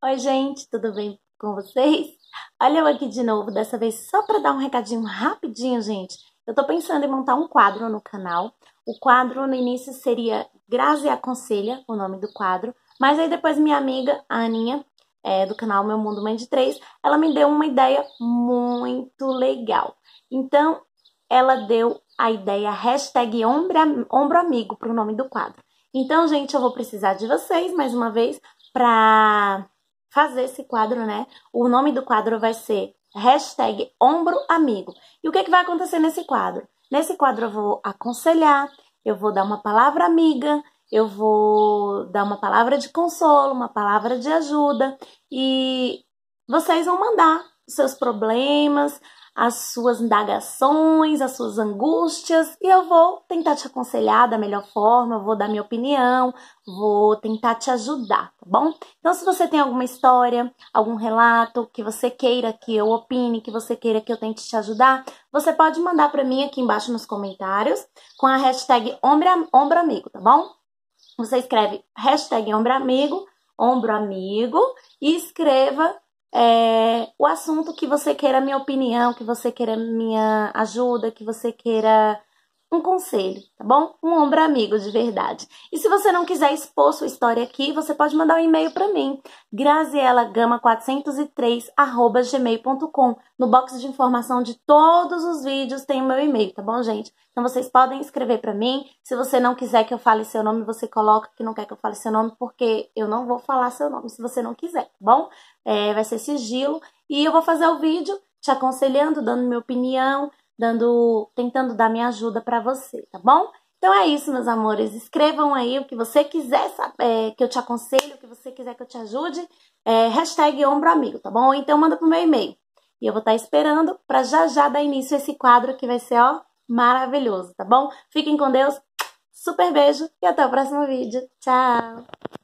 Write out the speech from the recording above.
Oi, gente, tudo bem com vocês? Olha eu aqui de novo, dessa vez só para dar um recadinho rapidinho, gente. Eu tô pensando em montar um quadro no canal. O quadro no início seria Grazi Aconselha, o nome do quadro. Mas aí depois minha amiga, a Aninha, é, do canal Meu Mundo Mãe de Três, ela me deu uma ideia muito legal. Então, ela deu a ideia hashtag ombro, ombro amigo pro nome do quadro. Então, gente, eu vou precisar de vocês mais uma vez para fazer esse quadro, né? O nome do quadro vai ser hashtag ombro amigo. E o que, é que vai acontecer nesse quadro? Nesse quadro eu vou aconselhar, eu vou dar uma palavra amiga, eu vou dar uma palavra de consolo, uma palavra de ajuda e vocês vão mandar seus problemas, as suas indagações, as suas angústias e eu vou tentar te aconselhar da melhor forma, vou dar minha opinião, vou tentar te ajudar, tá bom? Então, se você tem alguma história, algum relato que você queira que eu opine, que você queira que eu tente te ajudar, você pode mandar para mim aqui embaixo nos comentários com a hashtag Ombro Amigo, tá bom? Você escreve hashtag Ombro Amigo, Ombro Amigo e escreva é, o assunto que você queira minha opinião, que você queira minha ajuda, que você queira um conselho, tá bom? Um ombro amigo de verdade. E se você não quiser expor sua história aqui, você pode mandar um e-mail para mim, grazielagama403@gmail.com. No box de informação de todos os vídeos tem o meu e-mail, tá bom, gente? Então vocês podem escrever para mim. Se você não quiser que eu fale seu nome, você coloca que não quer que eu fale seu nome, porque eu não vou falar seu nome se você não quiser, tá bom? É, vai ser sigilo e eu vou fazer o vídeo te aconselhando, dando minha opinião, dando, tentando dar minha ajuda para você, tá bom? Então é isso, meus amores. Escrevam aí o que você quiser saber, é, que eu te aconselho, o que você quiser que eu te ajude. É, hashtag ombro amigo, tá bom? Ou então manda pro meu e-mail. E eu vou estar tá esperando para já já dar início a esse quadro que vai ser, ó, maravilhoso, tá bom? Fiquem com Deus, super beijo e até o próximo vídeo. Tchau!